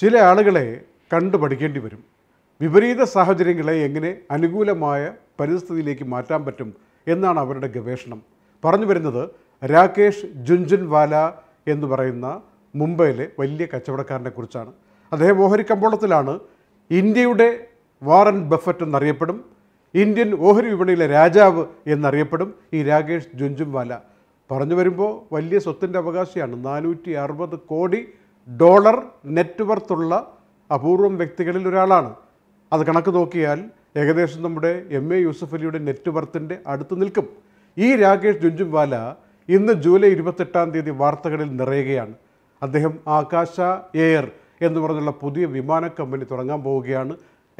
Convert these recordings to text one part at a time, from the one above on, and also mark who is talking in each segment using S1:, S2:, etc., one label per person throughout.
S1: ചില ആളുകളെ കണ്ടു പഠിക്കേണ്ടി വരും വിപരീത സാഹചര്യങ്ങളെ എങ്ങനെ അനുകൂലമായ പരിസ്ഥിതിയിലേക്ക് മാറ്റാൻ പറ്റും എന്നാണ് അവരുടെ ഗവേഷണം പറഞ്ഞു വരുന്നത് രാകേഷ് ജുൻജുൻവാല എന്ന് പറയുന്ന മുംബൈയിലെ വലിയ കച്ചവടക്കാരനെ കുറിച്ചാണ് അദ്ദേഹം ഓഹരി കമ്പോളത്തിലാണ് ഇന്ത്യയുടെ വാറൻ ബഫറ്റ് എന്നറിയപ്പെടും ഇന്ത്യൻ ഓഹരി വിപണിയിലെ രാജാവ് എന്നറിയപ്പെടും ഈ രാകേഷ് ജുൻജുൻവാല പറഞ്ഞു വരുമ്പോൾ വലിയ സ്വത്തിൻ്റെ അവകാശിയാണ് നാനൂറ്റി അറുപത് കോടി ഡോളർ നെറ്റ്വർത്തുള്ള അപൂർവം വ്യക്തികളിൽ ഒരാളാണ് അത് കണക്ക് നോക്കിയാൽ ഏകദേശം നമ്മുടെ എം എ യൂസഫ് അലിയുടെ നെറ്റ്വർത്തിൻ്റെ അടുത്ത് നിൽക്കും ഈ രാകേഷ് ജുഞ്ചുംവാല ഇന്ന് ജൂലൈ ഇരുപത്തെട്ടാം തീയതി വാർത്തകളിൽ നിറയുകയാണ് അദ്ദേഹം ആകാശ എയർ എന്ന് പറഞ്ഞുള്ള പുതിയ വിമാന കമ്പനി തുടങ്ങാൻ പോവുകയാണ്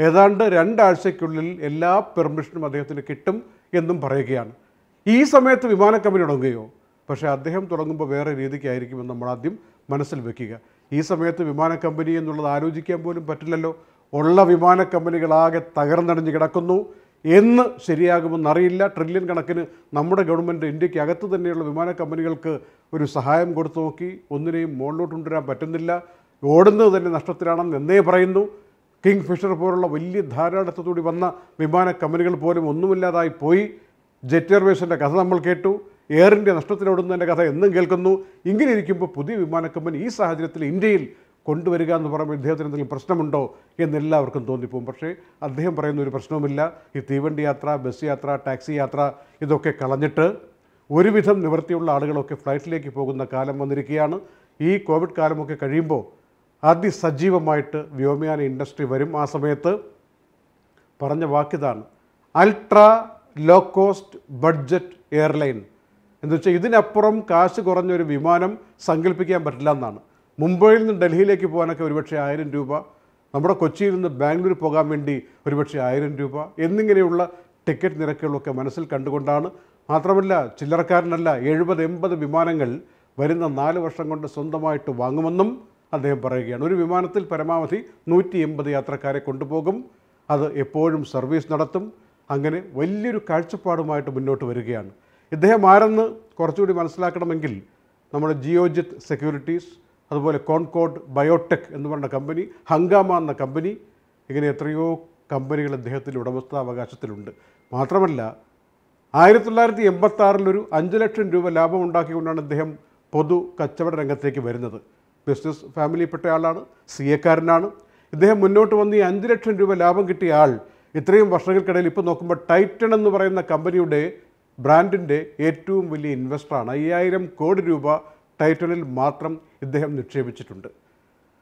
S1: ഏതാണ്ട് രണ്ടാഴ്ചയ്ക്കുള്ളിൽ എല്ലാ പെർമിഷനും അദ്ദേഹത്തിന് കിട്ടും എന്നും പറയുകയാണ് ഈ സമയത്ത് വിമാന കമ്പനി തുടങ്ങുകയോ പക്ഷേ അദ്ദേഹം തുടങ്ങുമ്പോൾ വേറെ രീതിക്കായിരിക്കുമെന്ന് നമ്മൾ ആദ്യം മനസ്സിൽ വെക്കുക ഈ സമയത്ത് വിമാന കമ്പനി എന്നുള്ളത് ആലോചിക്കാൻ പോലും പറ്റില്ലല്ലോ ഉള്ള വിമാന കമ്പനികളാകെ തകർന്നടിഞ്ഞ് കിടക്കുന്നു എന്ന് ശരിയാകുമെന്നറിയില്ല ട്രില്യൺ കണക്കിന് നമ്മുടെ ഗവൺമെൻറ് ഇന്ത്യക്ക് അകത്ത് തന്നെയുള്ള വിമാന കമ്പനികൾക്ക് ഒരു സഹായം കൊടുത്തു നോക്കി ഒന്നിനെയും മുകളിലോട്ട് കൊണ്ടുവരാൻ പറ്റുന്നില്ല ഓടുന്നത് തന്നെ നഷ്ടത്തിലാണെന്ന് എന്നേ പറയുന്നു കിങ് ഫിഷർ പോലുള്ള വലിയ ധാരാളിത്തത്തോടി വന്ന വിമാന കമ്പനികൾ പോലും ഒന്നുമില്ലാതായി പോയി ജെറ്റ് എയർവേസിൻ്റെ കഥ നമ്മൾ കേട്ടു എയർ ഇന്ത്യ നഷ്ടത്തിലോടുന്നതിൻ്റെ കഥ എന്നും കേൾക്കുന്നു ഇങ്ങനെ ഇരിക്കുമ്പോൾ പുതിയ വിമാനക്കമ്പനി ഈ സാഹചര്യത്തിൽ ഇന്ത്യയിൽ കൊണ്ടുവരിക എന്ന് പറയുമ്പോൾ ഇദ്ദേഹത്തിന് എന്തെങ്കിലും പ്രശ്നമുണ്ടോ എന്ന് എല്ലാവർക്കും തോന്നിപ്പോകും പക്ഷേ അദ്ദേഹം പറയുന്ന ഒരു പ്രശ്നവുമില്ല ഈ തീവണ്ടി യാത്ര ബസ് യാത്ര ടാക്സി യാത്ര ഇതൊക്കെ കളഞ്ഞിട്ട് ഒരുവിധം നിവൃത്തിയുള്ള ആളുകളൊക്കെ ഫ്ലൈറ്റിലേക്ക് പോകുന്ന കാലം വന്നിരിക്കുകയാണ് ഈ കോവിഡ് കാലമൊക്കെ കഴിയുമ്പോൾ അതിസജീവമായിട്ട് വ്യോമയാന ഇൻഡസ്ട്രി വരും ആ സമയത്ത് പറഞ്ഞ വാക്കിതാണ് ultra low cost budget airline എന്ന് വെച്ചാൽ ഇതിനപ്പുറം കാശ് കുറഞ്ഞൊരു വിമാനം സങ്കല്പിക്കാൻ പറ്റില്ല എന്നാണ് മുംബൈയിൽ നിന്ന് ഡൽഹിയിലേക്ക് പോകാനൊക്കെ ഒരുപക്ഷെ ആയിരം രൂപ നമ്മുടെ കൊച്ചിയിൽ നിന്ന് ബാംഗ്ലൂർ പോകാൻ വേണ്ടി ഒരുപക്ഷെ ആയിരം രൂപ എന്നിങ്ങനെയുള്ള ടിക്കറ്റ് നിരക്കുകളൊക്കെ മനസ്സിൽ കണ്ടുകൊണ്ടാണ് മാത്രമല്ല ചില്ലറക്കാരനല്ല എഴുപത് എൺപത് വിമാനങ്ങൾ വരുന്ന നാല് വർഷം കൊണ്ട് സ്വന്തമായിട്ട് വാങ്ങുമെന്നും അദ്ദേഹം പറയുകയാണ് ഒരു വിമാനത്തിൽ പരമാവധി നൂറ്റി എൺപത് യാത്രക്കാരെ കൊണ്ടുപോകും അത് എപ്പോഴും സർവീസ് നടത്തും അങ്ങനെ വലിയൊരു കാഴ്ചപ്പാടുമായിട്ട് മുന്നോട്ട് വരികയാണ് ഇദ്ദേഹം ആരെന്ന് കുറച്ചുകൂടി മനസ്സിലാക്കണമെങ്കിൽ നമ്മുടെ ജിയോജിത്ത് സെക്യൂരിറ്റീസ് അതുപോലെ കോൺകോഡ് ബയോടെക് എന്ന് പറഞ്ഞ കമ്പനി ഹങ്കാമ എന്ന കമ്പനി ഇങ്ങനെ എത്രയോ കമ്പനികൾ അദ്ദേഹത്തിൻ്റെ ഉടമസ്ഥാവകാശത്തിലുണ്ട് മാത്രമല്ല ആയിരത്തി തൊള്ളായിരത്തി എൺപത്തി ആറിലൊരു അഞ്ച് ലക്ഷം രൂപ ലാഭം ഉണ്ടാക്കിക്കൊണ്ടാണ് അദ്ദേഹം പൊതു കച്ചവട രംഗത്തേക്ക് വരുന്നത് ബിസിനസ് ഫാമിലിയിൽപ്പെട്ട ആളാണ് സി എക്കാരനാണ് ഇദ്ദേഹം മുന്നോട്ട് വന്ന് ഈ അഞ്ച് ലക്ഷം രൂപ ലാഭം കിട്ടിയ ആൾ ഇത്രയും വർഷങ്ങൾക്കിടയിൽ ഇപ്പോൾ നോക്കുമ്പോൾ ടൈറ്റൺ എന്ന് പറയുന്ന കമ്പനിയുടെ ബ്രാൻഡിൻ്റെ ഏറ്റവും വലിയ ഇൻവെസ്റ്ററാണ് അയ്യായിരം കോടി രൂപ ടൈറ്റലിൽ മാത്രം ഇദ്ദേഹം നിക്ഷേപിച്ചിട്ടുണ്ട്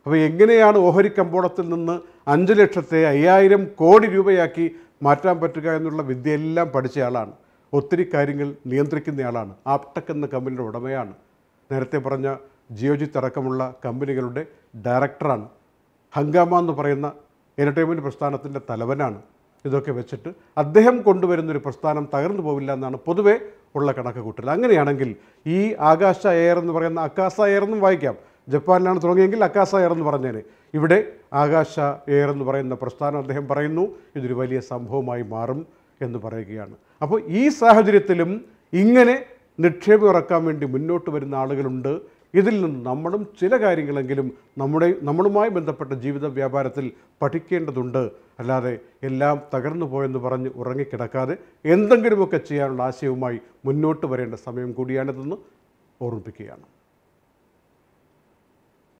S1: അപ്പോൾ എങ്ങനെയാണ് ഓഹരി കമ്പോളത്തിൽ നിന്ന് അഞ്ച് ലക്ഷത്തെ അയ്യായിരം കോടി രൂപയാക്കി മാറ്റാൻ പറ്റുക എന്നുള്ള വിദ്യയെല്ലാം പഠിച്ചയാളാണ് ഒത്തിരി കാര്യങ്ങൾ നിയന്ത്രിക്കുന്നയാളാണ് ആപ്ടെക് എന്ന കമ്പനിയുടെ ഉടമയാണ് നേരത്തെ പറഞ്ഞ ജിയോജിത്ത് അടക്കമുള്ള കമ്പനികളുടെ ഡയറക്ടറാണ് ഹങ്കാമ എന്ന് പറയുന്ന എൻ്റർടൈൻമെൻറ്റ് പ്രസ്ഥാനത്തിൻ്റെ തലവനാണ് ഇതൊക്കെ വെച്ചിട്ട് അദ്ദേഹം കൊണ്ടുവരുന്നൊരു പ്രസ്ഥാനം തകർന്നു പോവില്ല എന്നാണ് പൊതുവേ ഉള്ള കണക്ക് കൂട്ടൽ അങ്ങനെയാണെങ്കിൽ ഈ ആകാശ എയർ എന്ന് പറയുന്ന അക്കാസ എയർ എന്നും വായിക്കാം ജപ്പാനിലാണ് തുടങ്ങിയെങ്കിൽ അക്കാസ എയർ എന്ന് പറഞ്ഞേനെ ഇവിടെ ആകാശ എയർ എന്ന് പറയുന്ന പ്രസ്ഥാനം അദ്ദേഹം പറയുന്നു ഇതൊരു വലിയ സംഭവമായി മാറും എന്ന് പറയുകയാണ് അപ്പോൾ ഈ സാഹചര്യത്തിലും ഇങ്ങനെ നിക്ഷേപം ഇറക്കാൻ വേണ്ടി മുന്നോട്ട് വരുന്ന ആളുകളുണ്ട് ഇതിൽ നിന്ന് നമ്മളും ചില കാര്യങ്ങളെങ്കിലും നമ്മുടെ നമ്മളുമായി ബന്ധപ്പെട്ട ജീവിത വ്യാപാരത്തിൽ പഠിക്കേണ്ടതുണ്ട് അല്ലാതെ എല്ലാം തകർന്നു പോയെന്ന് പറഞ്ഞ് ഉറങ്ങിക്കിടക്കാതെ എന്തെങ്കിലുമൊക്കെ ചെയ്യാനുള്ള ആശയവുമായി മുന്നോട്ട് വരേണ്ട സമയം കൂടിയാണിതെന്ന് ഓർമ്മിപ്പിക്കുകയാണ്